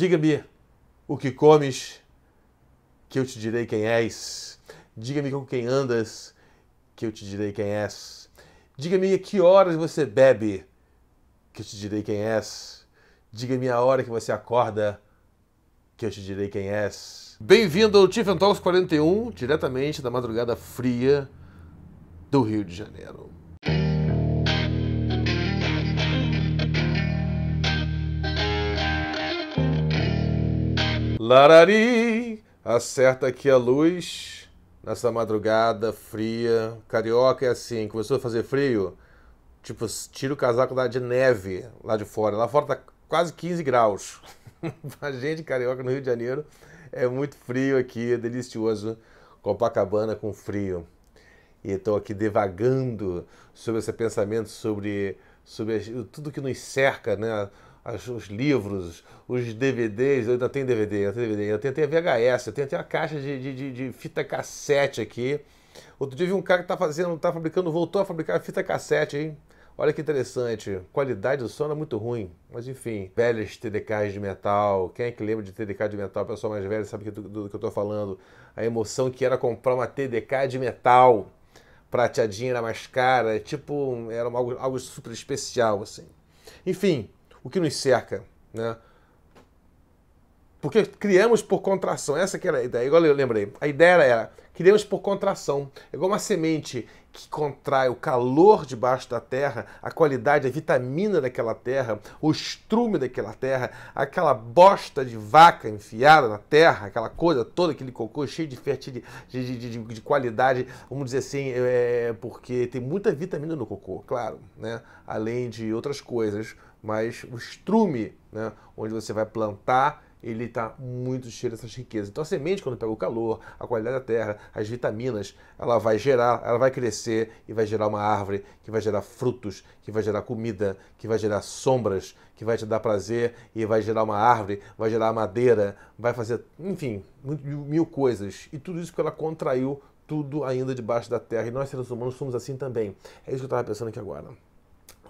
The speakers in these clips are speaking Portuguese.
Diga-me o que comes, que eu te direi quem és. Diga-me com quem andas, que eu te direi quem és. Diga-me a que horas você bebe, que eu te direi quem és. Diga-me a hora que você acorda, que eu te direi quem és. Bem-vindo ao Tiffen Talks 41, diretamente da madrugada fria do Rio de Janeiro. Larari, acerta aqui a luz nessa madrugada fria. Carioca é assim, começou a fazer frio, tipo, tira o casaco lá de neve, lá de fora. Lá fora tá quase 15 graus. A gente carioca no Rio de Janeiro é muito frio aqui, é delicioso. Copacabana com frio. E estou aqui devagando sobre esse pensamento sobre sobre tudo que nos cerca, né? os livros, os DVDs, eu ainda tenho DVD, eu tenho DVD, eu tenho até VHS, eu tenho até uma caixa de, de, de, fita cassete aqui. Outro dia vi um cara que tá fazendo, tá fabricando, voltou a fabricar fita cassete, hein? Olha que interessante, qualidade do som é muito ruim, mas enfim, velhas TDKs de metal, quem é que lembra de TDK de metal? pessoal mais velho sabe do, do que eu tô falando, a emoção que era comprar uma TDK de metal, prateadinha, era mais cara, tipo, era algo, algo super especial, assim. Enfim, o que nos cerca, né? Porque criamos por contração, essa que era a ideia, igual eu lembrei. A ideia era, criamos por contração, é igual uma semente que contrai o calor debaixo da terra, a qualidade, a vitamina daquela terra, o estrume daquela terra, aquela bosta de vaca enfiada na terra, aquela coisa toda, aquele cocô cheio de, fertilidade, de, de, de, de qualidade, vamos dizer assim, é, porque tem muita vitamina no cocô, claro, né? além de outras coisas mas o estrume, né, onde você vai plantar, ele está muito cheio dessas riquezas. Então a semente, quando pega o calor, a qualidade da terra, as vitaminas, ela vai gerar, ela vai crescer e vai gerar uma árvore que vai gerar frutos, que vai gerar comida, que vai gerar sombras, que vai te dar prazer e vai gerar uma árvore, vai gerar madeira, vai fazer, enfim, mil coisas. E tudo isso porque ela contraiu tudo ainda debaixo da terra. E nós, seres humanos, somos assim também. É isso que eu estava pensando aqui agora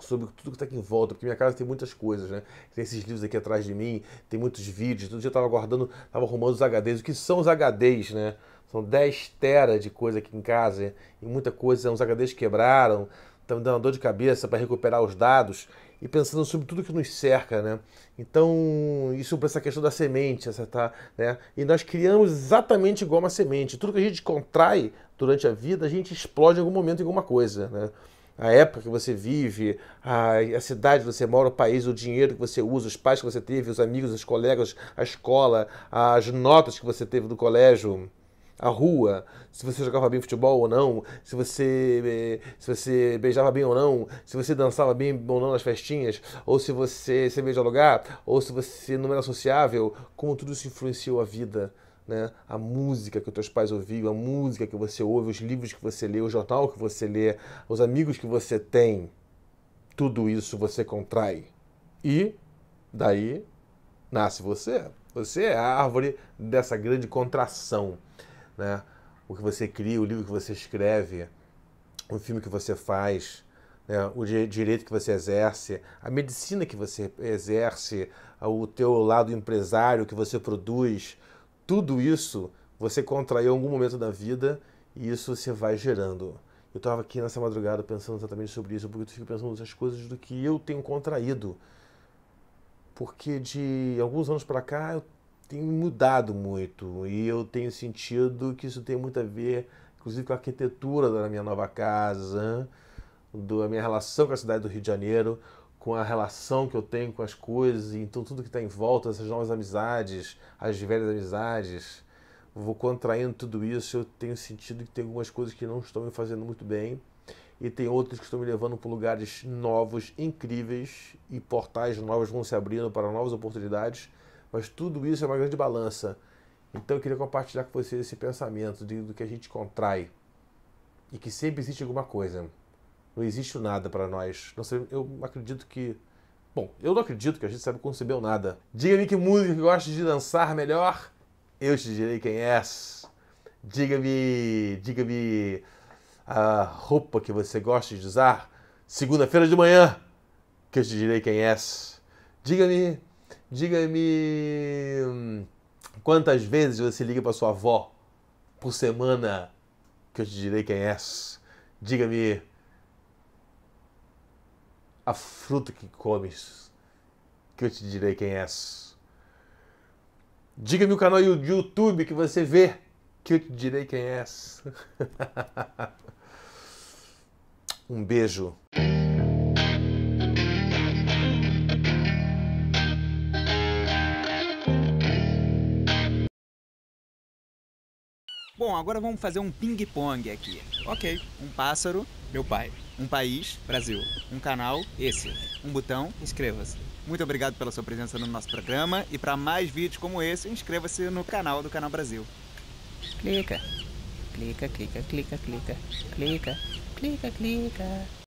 sobre tudo que está aqui em volta, porque minha casa tem muitas coisas, né? Tem esses livros aqui atrás de mim, tem muitos vídeos, todo dia eu estava guardando, estava arrumando os HDs. O que são os HDs, né? São 10 teras de coisa aqui em casa e muita coisa. Os HDs quebraram, estão me dando dor de cabeça para recuperar os dados e pensando sobre tudo que nos cerca, né? Então, isso para essa questão da semente, essa tá, né? E nós criamos exatamente igual uma semente. Tudo que a gente contrai durante a vida, a gente explode em algum momento em alguma coisa, né? a época que você vive, a, a cidade que você mora, o país, o dinheiro que você usa, os pais que você teve, os amigos, os colegas, a escola, as notas que você teve do colégio, a rua, se você jogava bem futebol ou não, se você eh, se você beijava bem ou não, se você dançava bem ou não nas festinhas, ou se você se veio de lugar, ou se você não era sociável, como tudo isso influenciou a vida né? a música que os teus pais ouviam, a música que você ouve, os livros que você lê, o jornal que você lê, os amigos que você tem, tudo isso você contrai. E daí nasce você. Você é a árvore dessa grande contração. Né? O que você cria, o livro que você escreve, o filme que você faz, né? o direito que você exerce, a medicina que você exerce, o teu lado empresário que você produz, tudo isso você contraiu em algum momento da vida e isso você vai gerando. Eu estava aqui nessa madrugada pensando exatamente sobre isso, porque eu fico pensando nas coisas do que eu tenho contraído. Porque de alguns anos para cá eu tenho mudado muito e eu tenho sentido que isso tem muito a ver, inclusive, com a arquitetura da minha nova casa, da minha relação com a cidade do Rio de Janeiro com a relação que eu tenho com as coisas, e então tudo que está em volta, essas novas amizades, as velhas amizades, vou contraindo tudo isso, eu tenho sentido que tem algumas coisas que não estão me fazendo muito bem e tem outras que estão me levando para lugares novos, incríveis e portais novos vão se abrindo para novas oportunidades, mas tudo isso é uma grande balança. Então eu queria compartilhar com vocês esse pensamento de, do que a gente contrai e que sempre existe alguma coisa não existe nada para nós. Não sei, eu acredito que. Bom, eu não acredito que a gente sabe concebeu nada. Diga-me que música que gosta de dançar melhor, eu te direi quem és. Diga-me. Diga-me a roupa que você gosta de usar segunda-feira de manhã, que eu te direi quem és. Diga-me. Diga-me. Hum, quantas vezes você liga para sua avó por semana, que eu te direi quem és. Diga-me a fruta que comes, que eu te direi quem és. Diga-me o canal do YouTube que você vê, que eu te direi quem és. um beijo. Bom, agora vamos fazer um ping-pong aqui. Ok, um pássaro, meu pai. Um país, Brasil. Um canal, esse. Um botão, inscreva-se. Muito obrigado pela sua presença no nosso programa e para mais vídeos como esse, inscreva-se no canal do Canal Brasil. Clica. Clica, clica, clica, clica. Clica, clica, clica.